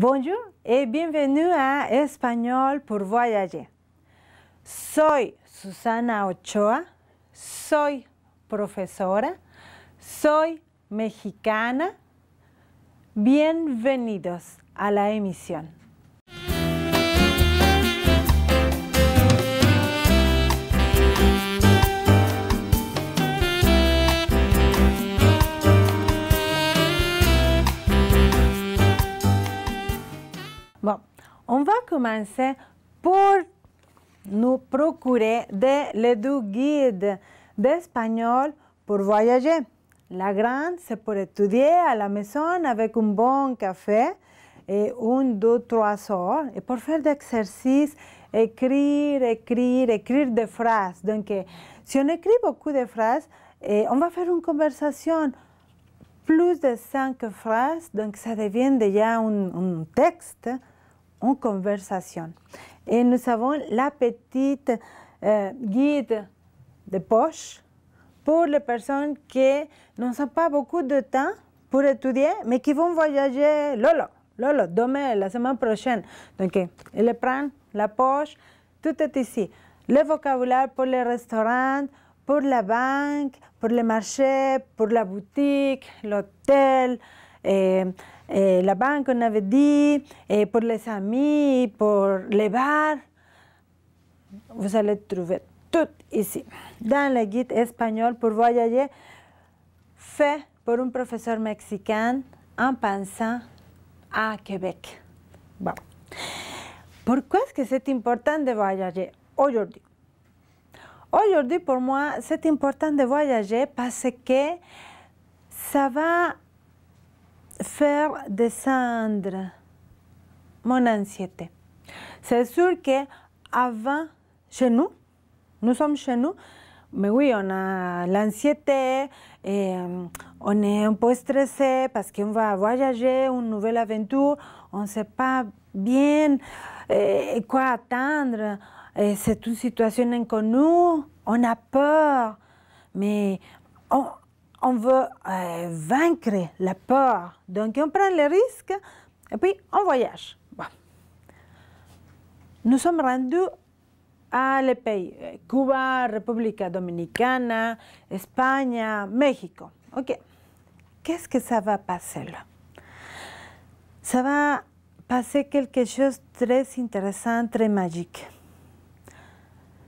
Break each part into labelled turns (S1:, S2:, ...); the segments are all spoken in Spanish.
S1: Bonjour et bienvenue a Español por Voyager. Soy Susana Ochoa, soy profesora, soy mexicana. Bienvenidos a la emisión. On va commencer pour nous procurer de, les deux guides d'espagnol pour voyager. La grande, c'est pour étudier à la maison avec un bon café et un, deux, trois heures. Et pour faire exercices, écrire, écrire, écrire des phrases. Donc, euh, si on écrit beaucoup de phrases, euh, on va faire une conversation plus de cinq phrases, donc ça devient déjà un texte en conversation. Et nous avons la petite euh, guide de poche pour les personnes qui n'ont pas beaucoup de temps pour étudier, mais qui vont voyager lolo, lolo, demain, la semaine prochaine. Donc, elle prend la poche, tout est ici. Le vocabulaire pour les restaurants, pour la banque, pour le marché, pour la boutique, l'hôtel. Eh, la banque, on avait dit, eh, pour les amis, pour les bars, vous allez trouver tout ici. Dans le guide espagnol pour voyager, fait pour un professeur mexicain en pensant à Québec. Bon. Pourquoi est-ce que c'est important de voyager aujourd'hui? Aujourd'hui, pour moi, c'est important de voyager parce que ça va faire descendre mon anxiété. C'est sûr que avant, chez nous, nous sommes chez nous, mais oui, on a l'anxiété, et euh, on est un peu stressé parce qu'on va voyager, une nouvelle aventure, on ne sait pas bien euh, quoi attendre. C'est une situation inconnue, on a peur, mais on, on veut euh, vaincre la peur. Donc, on prend les risques et puis on voyage. Nous sommes rendus à les pays Cuba, République dominicana Espagne, méxico OK. Qu'est-ce que ça va passer là Ça va passer quelque chose de très intéressant, très magique.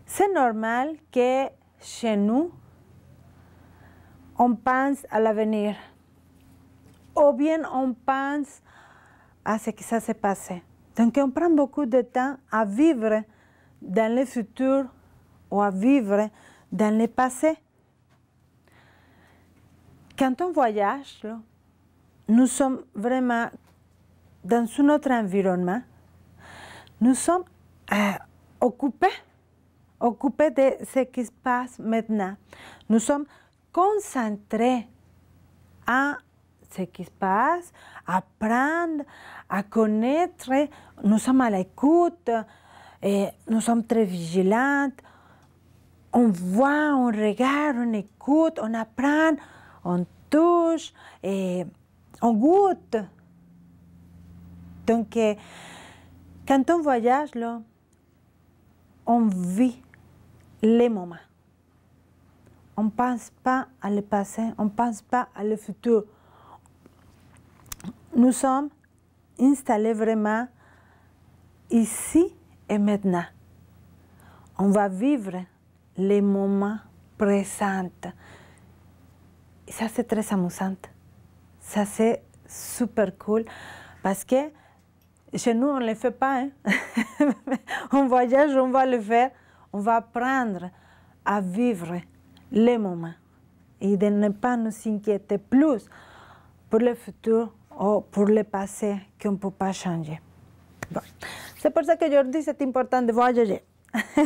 S1: C'est normal que chez nous, on pense à l'avenir, ou bien on pense à ce qui s'est passé. Donc on prend beaucoup de temps à vivre dans le futur ou à vivre dans le passé. Quand on voyage, nous sommes vraiment dans un autre environnement. Nous sommes euh, occupés, occupés de ce qui se passe maintenant. Nous sommes concentrer à ce qui se passe, apprendre à connaître. Nous sommes à l'écoute, et nous sommes très vigilants. On voit, on regarde, on écoute, on apprend, on touche et on goûte. Donc, euh, quand on voyage, là, on vit les moments. On ne pense pas à le passé, on ne pense pas à le futur. Nous sommes installés vraiment ici et maintenant. On va vivre les moments présents. Et ça, c'est très amusant. Ça, c'est super cool parce que chez nous, on ne le fait pas. Hein. on voyage, on va le faire. On va apprendre à vivre le moments et de ne pas nous inquiéter plus pour le futur ou pour le passé qu'on ne peut pas changer. C'est pour ça qu'aujourd'hui, c'est important de voyager.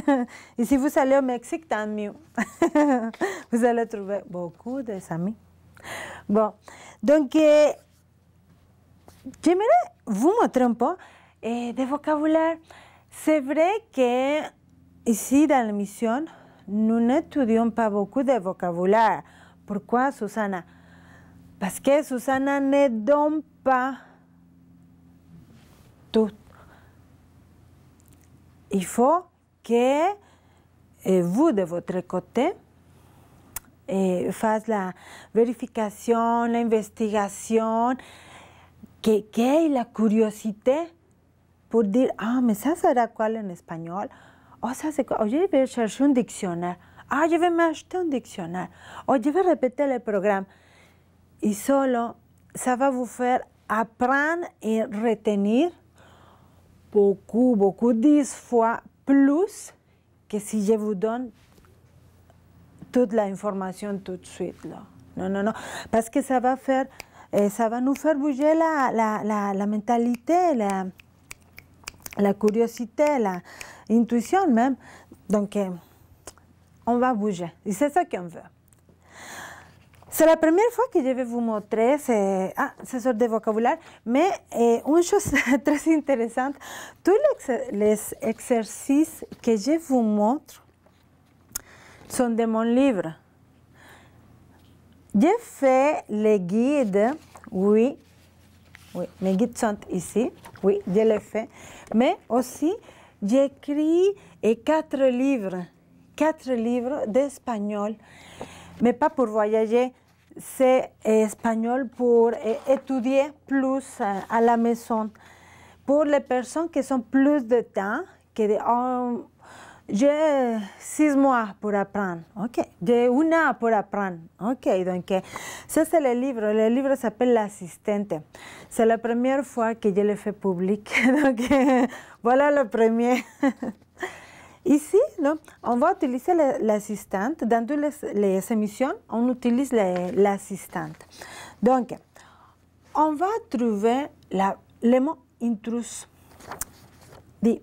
S1: et si vous allez au Mexique, tant mieux. vous allez trouver beaucoup d'amis. Bon, donc, euh, j'aimerais vous montrer un peu euh, de vocabulaire. C'est vrai que ici, dans l'émission, nous n'étudions pa' beaucoup de vocabulaire. Pourquoi, Susana? Parce pues que Susana ne donne pas Y Il que eh, vous, de votre côté, haces la verificación, la investigación, que, hay la curiosité por decir, ah, me sabes cuál en español, oh, Je vais chercher un dictionnaire. Ah, je vais m'acheter un dictionnaire. je vais répéter le programme. Et solo, ça va vous faire apprendre et retenir beaucoup, beaucoup, dix fois plus que si je vous donne toute l'information tout de suite. Non, non, non. Parce que ça va faire, eh, va nous faire bouger la, mentalité, la, la curiosité, la, intuition même. Donc, euh, on va bouger. Et c'est ça qu'on veut. C'est la première fois que je vais vous montrer ce, ah, sort de vocabulaire, mais euh, une chose très intéressante, tous les exercices que je vous montre sont de mon livre. J'ai fait les guides, oui, oui, mes guides sont ici, oui, je les fais, mais aussi J'écris quatre livres, quatre livres d'espagnol, mais pas pour voyager, c'est espagnol pour étudier plus euh, à la maison. Pour les personnes qui sont plus de temps, qui ont j'ai six mois pour apprendre. OK. J'ai un an pour apprendre. OK. Donc, euh, ça, c'est le livre. Le livre s'appelle L'assistante. C'est la première fois que je le fais public. Donc, euh, voilà le premier. Ici, on va utiliser l'assistante. Dans toutes les, émissions, on utilise l'assistante. Donc, on va trouver le mot intrus. Dit,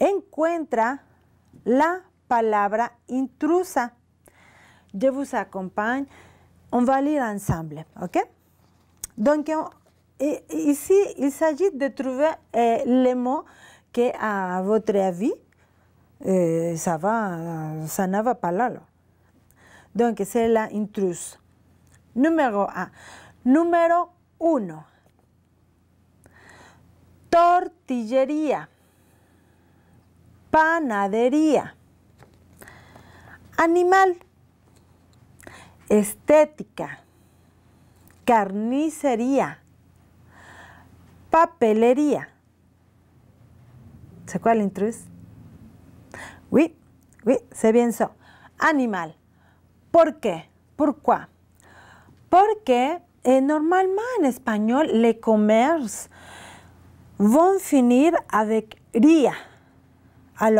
S1: encuentra la palabra intrusa. Je vous accompagne. On va lire ensemble, ok? Donc, aquí ici, il s'agit de trouver eh, le mot que, à votre avis, euh, ça va, ça ne pas Donc, c'est la intrusa. Numéro 1. Numéro 1. Tortillería panadería. Animal, estética, carnicería, papelería. ¿Se cuál intrus? Oui, oui, se bien so. Animal. ¿Por qué? ¿Por qué? Porque eh, normalmente en español le commerce a finir avec ría a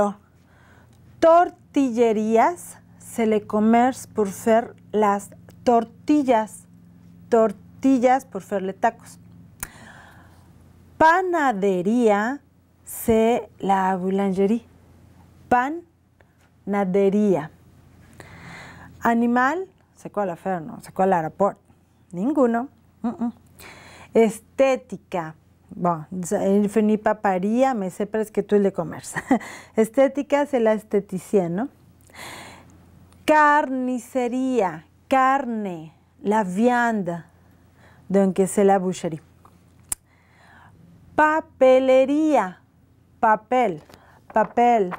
S1: tortillerías se le comers por fer las tortillas, tortillas por ferle tacos. Panadería se la boulangerie, panadería. Animal, se cual la fer, no, se cual ninguno. Mm, mm. Estética, bueno, el paparía, me sé que tú le comes. Estética es la esteticien, ¿no? Carnicería, carne, la vianda, donde se la boucherie. Papelería, papel, papel.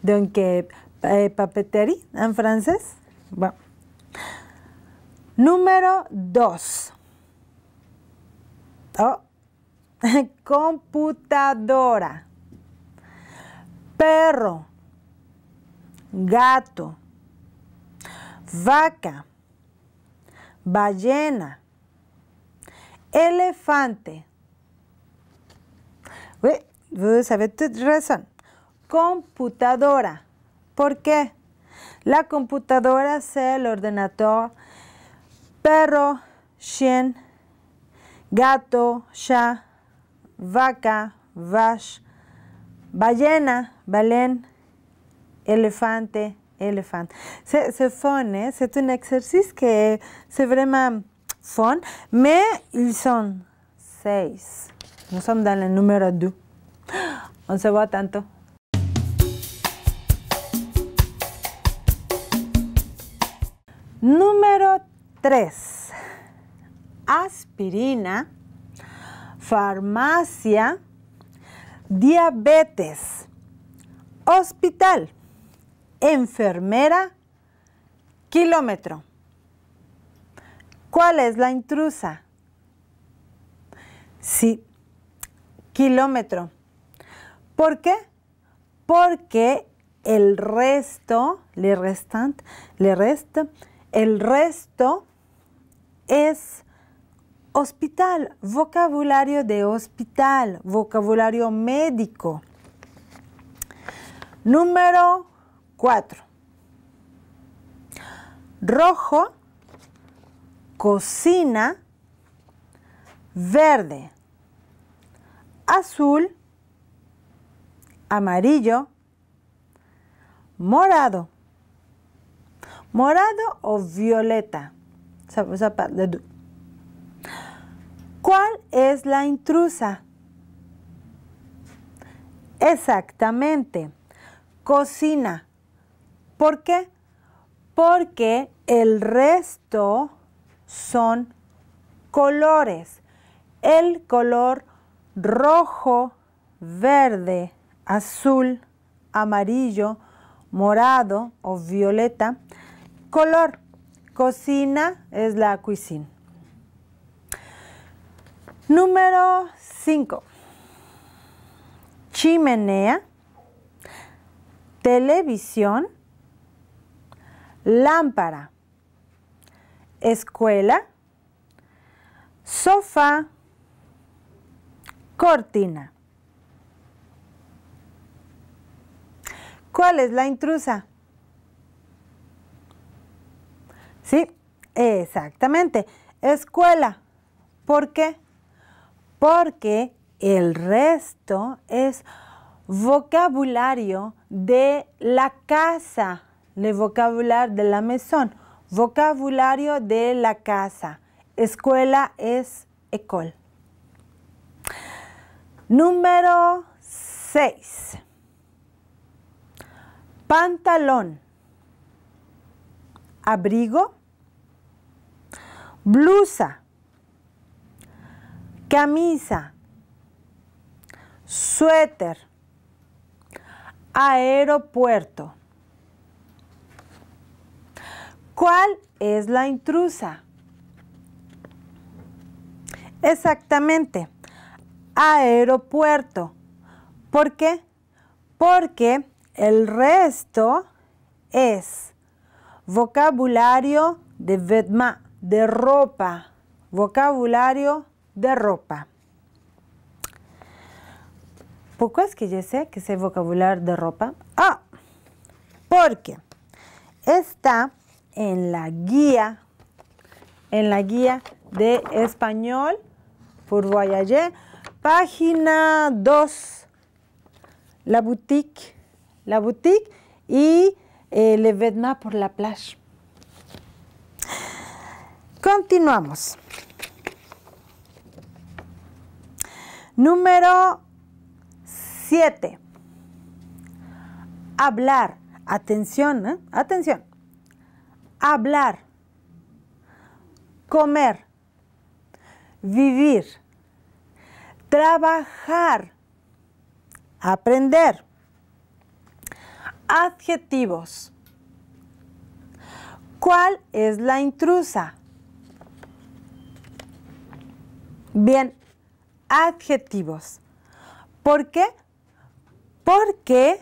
S1: Donde eh, papetería en francés. Bueno. Número dos. Oh. Computadora. Perro. Gato. Vaca. Ballena. Elefante. Oui, vous avez Computadora. ¿Por qué? La computadora es el ordenador, perro, chien, gato, ya, vaca, vash, ballena, balén elefante, elefante Se, se fone, ¿eh? c'est un exercice que c'est vraiment fun, mais ils sont seis. Nous sommes dans le numéro 2. On se voit tantôt. Número 3 aspirina, farmacia, diabetes, hospital, enfermera, kilómetro. ¿Cuál es la intrusa? Sí, kilómetro. ¿Por qué? Porque el resto, le restant, le resta el resto es hospital, vocabulario de hospital, vocabulario médico. Número 4. Rojo, cocina, verde, azul, amarillo, morado. Morado o violeta. ¿Cuál es la intrusa? Exactamente, cocina. ¿Por qué? Porque el resto son colores. El color rojo, verde, azul, amarillo, morado o violeta. Color, cocina es la cuisine. Número 5. Chimenea, televisión, lámpara, escuela, sofá, cortina. ¿Cuál es la intrusa? Sí, exactamente. Escuela. ¿Por qué? porque el resto es vocabulario de la casa, de vocabulario de la mesón, vocabulario de la casa. Escuela es école. Número 6. Pantalón. Abrigo. Blusa camisa, suéter, aeropuerto. ¿Cuál es la intrusa? Exactamente, aeropuerto. ¿Por qué? Porque el resto es vocabulario de vedma, de ropa, vocabulario de ropa. ¿Por qué es que yo sé que el vocabulario de ropa? Ah, porque está en la guía, en la guía de español pour voyager, página 2, la boutique, la boutique y eh, le vedna por la plage. Continuamos. Número 7. Hablar. Atención, ¿eh? atención. Hablar. Comer. Vivir. Trabajar. Aprender. Adjetivos. ¿Cuál es la intrusa? Bien, adjetivos. ¿Por qué? Porque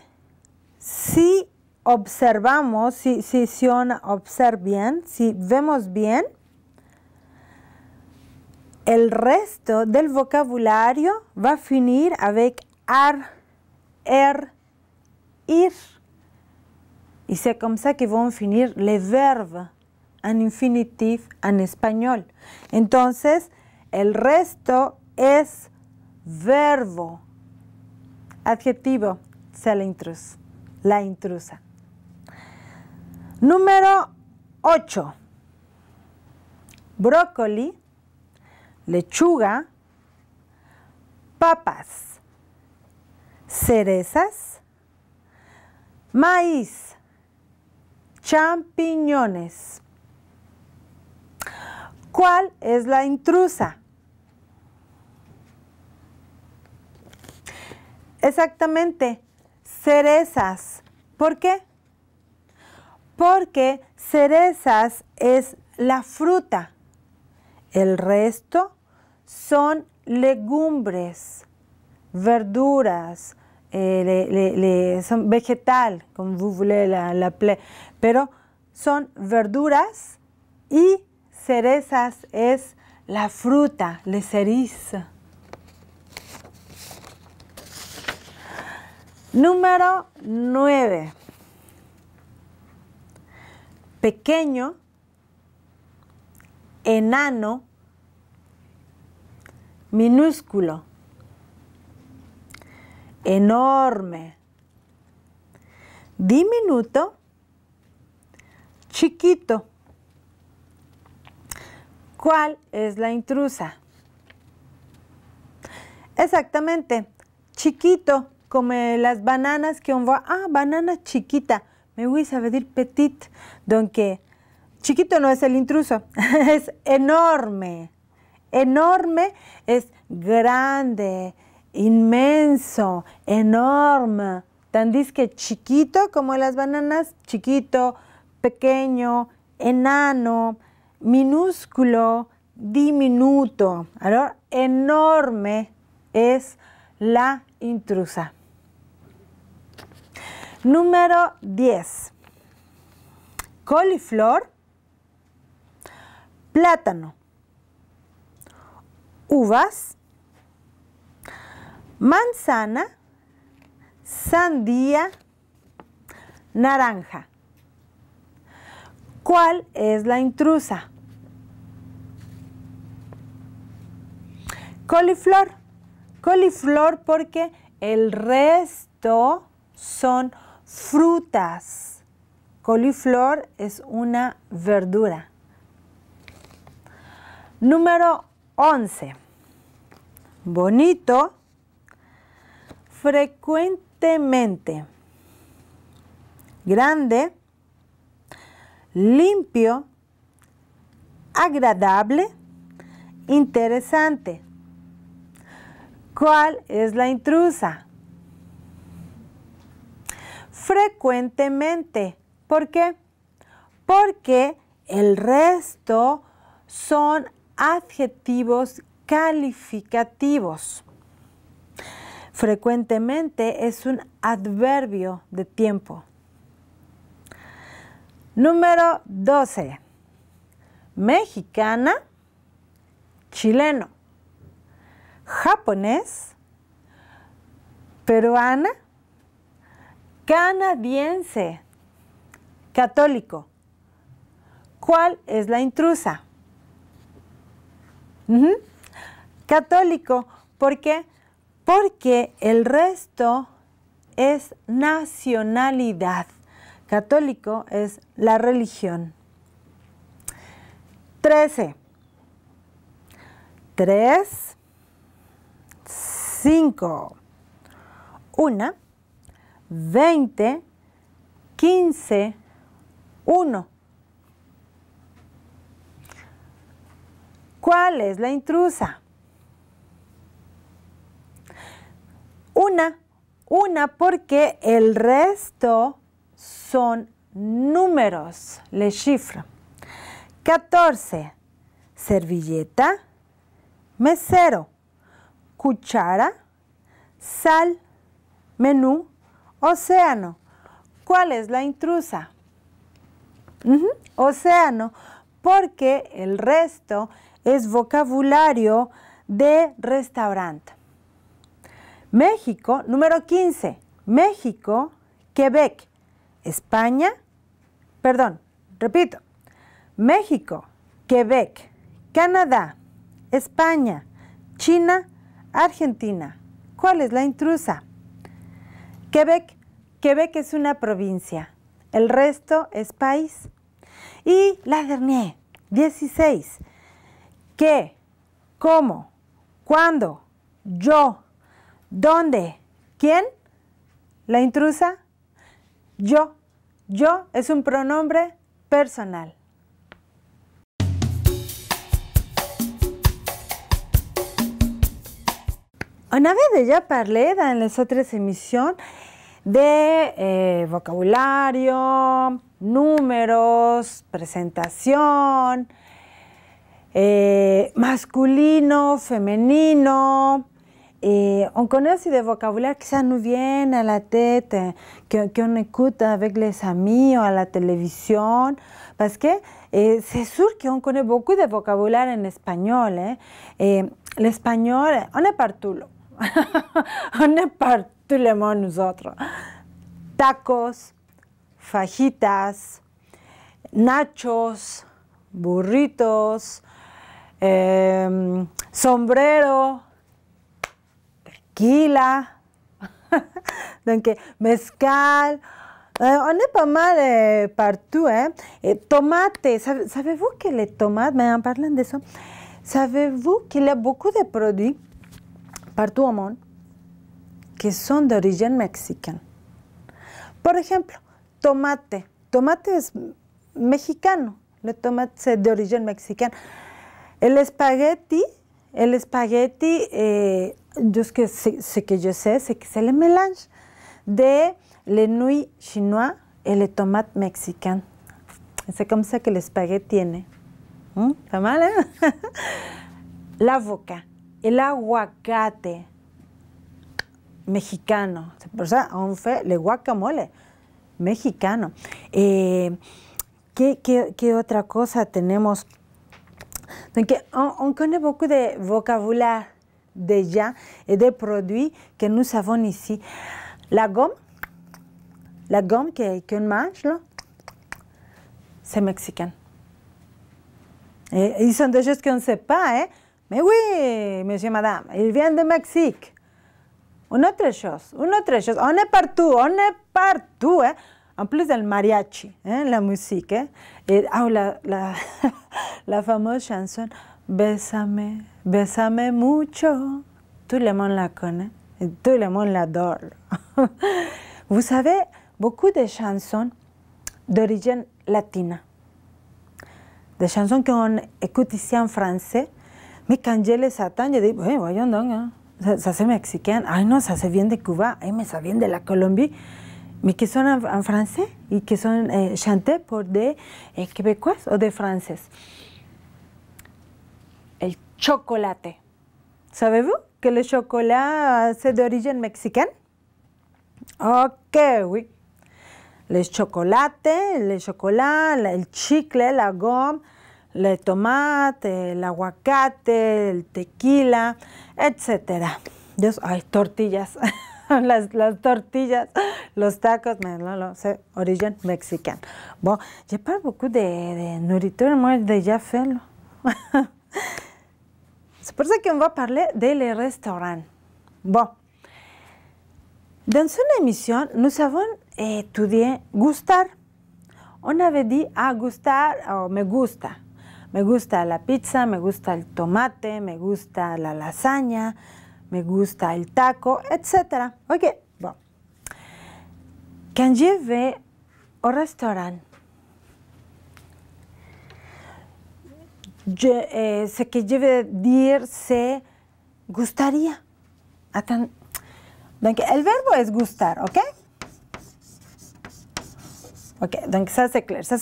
S1: si observamos, si, si, si bien, si vemos bien, el resto del vocabulario va a finir con ar, er, ir. Y se comme ça que vont finir les verbes en infinitivo en español. Entonces, el resto es verbo. Adjetivo, se la intrusa. La intrusa. Número 8. Brócoli, lechuga, papas, cerezas, maíz, champiñones. ¿Cuál es la intrusa? Exactamente, cerezas. ¿Por qué? Porque cerezas es la fruta. El resto son legumbres, verduras, eh, son vegetal, como vous la, pero son verduras y cerezas es la fruta, le cereza. Número 9. Pequeño, enano, minúsculo, enorme, diminuto, chiquito. ¿Cuál es la intrusa? Exactamente, chiquito. Como las bananas que un va, ah, banana chiquita, me voy a pedir petit, donde chiquito no es el intruso, es enorme, enorme es grande, inmenso, enorme, tandis que chiquito como las bananas, chiquito, pequeño, enano, minúsculo, diminuto, enorme es la intrusa. Número 10. Coliflor, plátano, uvas, manzana, sandía, naranja. ¿Cuál es la intrusa? Coliflor. Coliflor porque el resto son Frutas. Coliflor es una verdura. Número 11. Bonito. Frecuentemente. Grande. Limpio. Agradable. Interesante. ¿Cuál es la intrusa? frecuentemente. ¿Por qué? Porque el resto son adjetivos calificativos. Frecuentemente es un adverbio de tiempo. Número 12. Mexicana, chileno, japonés, peruana, canadiense, católico. ¿Cuál es la intrusa? Católico, ¿por qué? Porque el resto es nacionalidad. Católico es la religión. Trece, tres, cinco, una. 20, 15, 1. ¿Cuál es la intrusa? Una, una porque el resto son números, le cifra. 14, servilleta, mesero, cuchara, sal, menú, Océano. ¿Cuál es la intrusa? Océano, porque el resto es vocabulario de restaurante. México, número 15. México, Quebec, España, perdón, repito. México, Quebec, Canadá, España, China, Argentina. ¿Cuál es la intrusa? Quebec, Quebec es una provincia, el resto es país. Y la Dernier, 16. ¿Qué? ¿Cómo? ¿Cuándo? ¿Yo? ¿Dónde? ¿Quién? ¿La intrusa? Yo. Yo es un pronombre personal. Una vez ya parlé en las otras emisiones, de eh, vocabulario, números, presentación, eh, masculino, femenino. Eh, un on de vocabulario vocabulaire que ça nous viene à la tête, que escucha écoute avec les amis o la televisión, porque que c'est sûr on connaît beaucoup de vocabulario en español. El español, on est partout on est par tout le monde, nous autres. Tacos, fajitas, nachos, burritos, em, sombrero, tequila, donc mezcal. on ah, est pas mal para partout. ¿eh? ¿eh? Tomate. tomates, savez-vous que les tomates, me hablan de eso savez-vous que y a beaucoup de produits Partuamón, que son de origen mexicano. Por ejemplo, tomate. Tomate es mexicano, El tomate es de origen mexicano. El espagueti, el espagueti, eh, yo es que sé, que yo sé, sé que es el melange de le nuit chinois y le tomate mexicano. Es como ça que el espagueti tiene. ¿Mm? Está mal, ¿eh? La boca. El aguacate mexicano. pour ça qu'on fait le guacamole mexicano. Eh, ¿qué, qué, qué, otra cosa tenemos? Donc, on, connaît beaucoup de vocabulaire déjà et de eh, produits que nous avons ici. La gomme, la gomme que que mange, c'est mexicain. Et, eh, ils sont des choses qu'on ne sait pas, hein? ¿eh? Mais oui, monsieur, madame, il vient de Mexique. Une autre chose, une autre chose. On est partout, on est partout. Hein? En plus del mariachi, hein? la musique. Hein? Et ah, la, la, fameuse chanson Bésame, bésame mucho. Tout le monde la connaît, tout le monde l'adore. Vous savez, beaucoup de chansons d'origine latine, des chansons qu'on écoute ici en français, me cambié le satán, yo digo, eh, voy andando, ¿eh? se hace mexicano, ay no, se hace bien de Cuba, ay me sabe bien de la Colombia, me que son en, francés y que son chantés eh, chanté por de eh, quebecois o de francés. El chocolate. ¿Sabes que el chocolate es de origen mexicano? Ok, oui. El chocolate, el chocolate, el chicle, la goma el tomate, el aguacate, el tequila, etcétera. Dios, ay, tortillas. las, tortillas, los tacos, no, lo, sé, origen mexicano. Bueno, yo parle mucho de, de nourriture, de ya fait. C'est pour que va parler des de restaurants. Bon. Dans une émission, nous nosotros estudiamos eh, gustar. Una vez di a gustar, o me gusta. Me gusta la pizza, me gusta el tomate, me gusta la lasaña, me gusta el taco, etc. Ok, bueno. Quand je vais au restaurant, eh, sé que lleve decir se gustaría. el verbo es gustar, ok? Ok, donc ça c'est clair, ça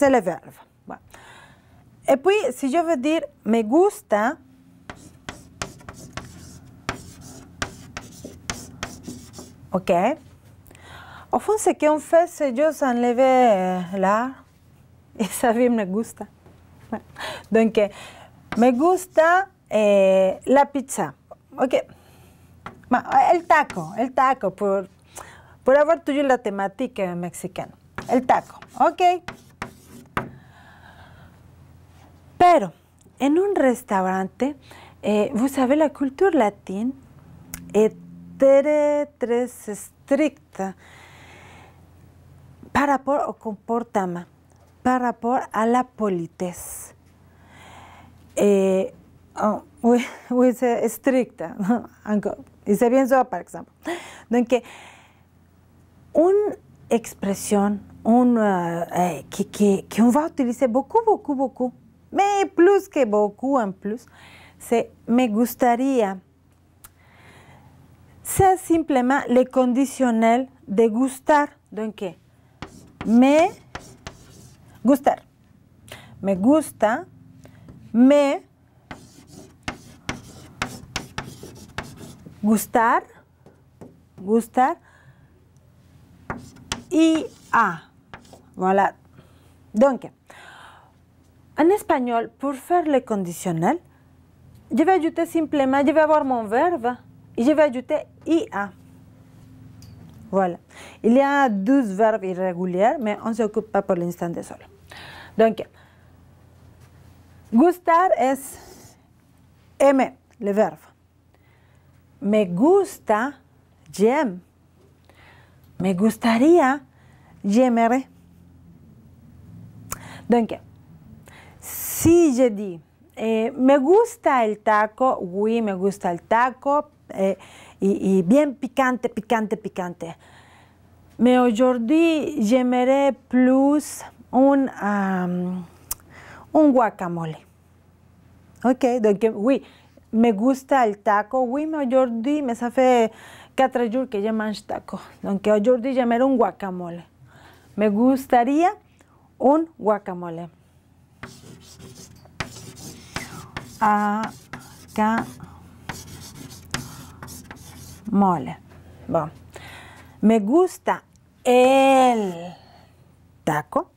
S1: pues si yo voy a decir, me gusta, ok? Au fond, ce qu'on fait, yo juste enlever l'art et ça me gusta. me gusta eh, la pizza. Ok. el taco, el taco, por, por haber tuyo la temática mexicana. El taco, ok. Pero en un restaurante, eh, pues, la cultura latina es eh, tres estricta para por o comportama, para por a la politez. Eh, oh, estricta, Y se bien por ejemplo. una expresión un, eh, que, que, que a va utilizar mucho mucho mucho. Me plus que beaucoup en plus, Se me gustaría. C'est simplemente le conditionnel de gustar. qué? me gustar. Me gusta, me gustar, gustar y a. Ah, voilà. Donc, En espagnol, pour faire le conditionnel, je vais ajouter simplement, je vais avoir mon verbe et je vais ajouter IA. Voilà. Il y a 12 verbes irréguliers, mais on ne s'occupe pas pour l'instant de cela. Donc, gustar est aimer, le verbe. Me gusta, j'aime. Me gustaría, j'aimerais. Donc, Sí, Jedi. Eh, me gusta el taco, oui, me gusta el taco, eh, y, bien picante, picante, picante. Mais Jordi, j'aimerais plus un, un guacamole. Ok, oui, me gusta el taco, oui, me Jordi, me safe cuatro jours que je mange taco. hoy Jordi j'aimerais un guacamole. Me gustaría un guacamole. mole, Me gusta el taco.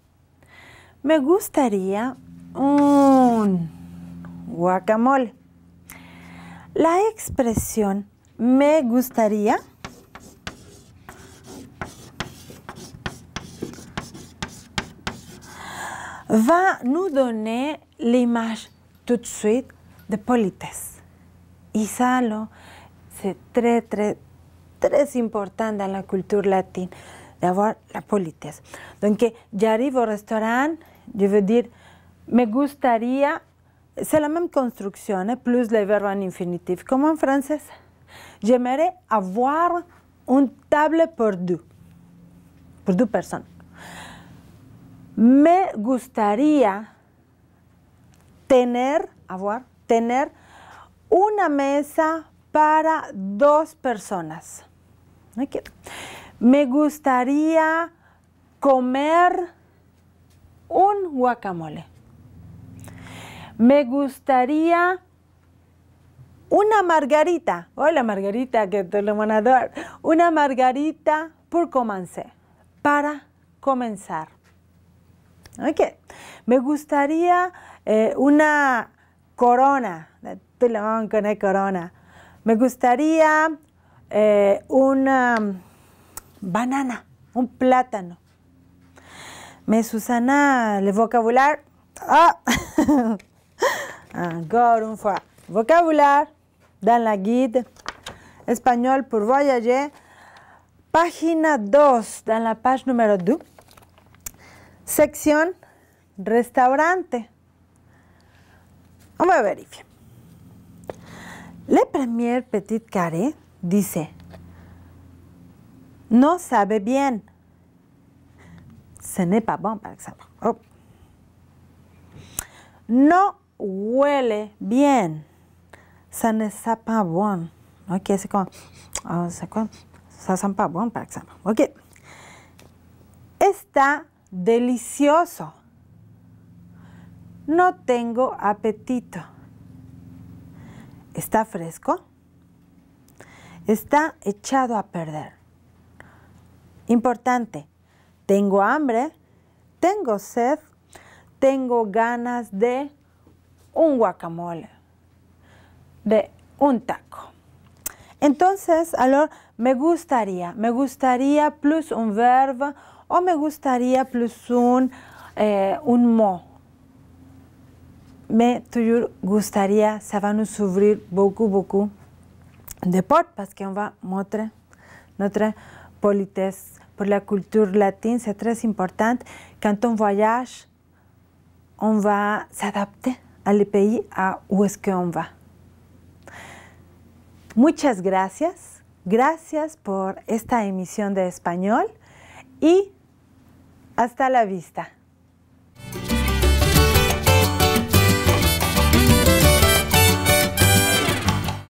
S1: Me gustaría un guacamole. La expresión me gustaría va nos donner l'image tout de suite de polites. Isalo se tre, tre, tres importante en la cultura latina, d'avoir la politesse. Donc, j'arrive au restaurant, je veux decir, me gustaría, c'est la même construcción, eh, plus le verbe en infinitif, como en francés, J'aimerais avoir un table pour deux, pour deux personnes. Me gustaría tener, avoir, tener una mesa para dos personas. Me gustaría comer un guacamole. Me gustaría una margarita. Hola margarita que te lo van a dar. Una margarita por comenzar. Para comenzar. Me gustaría eh, una corona, de con corona. Me gustaría eh, una banana, un plátano. Me Susana, el vocabular. Ah. Encore une fois. dans la guide español pour voyager. Página 2, dans la page número 2. Sección restaurante. Vamos a verificar. Le Premier Petit Carré dice, no sabe bien. Ce n'est pas bon, por ejemplo. Oh. No huele bien. Ça ne sent pas bon. Ok, c'est quoi? Oh, c'est quoi? Ça sent pas bon, por ejemplo. Ok. Está delicioso. No tengo apetito. ¿Está fresco? Está echado a perder. Importante, tengo hambre, tengo sed, tengo ganas de un guacamole, de un taco. Entonces, alor, me gustaría, me gustaría plus un verbo o me gustaría plus un, eh, un mo me toujours gustaría, saber nos nous ouvrir beaucoup, beaucoup de portes parce qu'on va montrer notre politesse pour la culture latine, c'est très important. Quand on voyage, on va s'adapter al pays a où est va. Muchas gracias. Gracias por esta emisión de español y hasta la vista.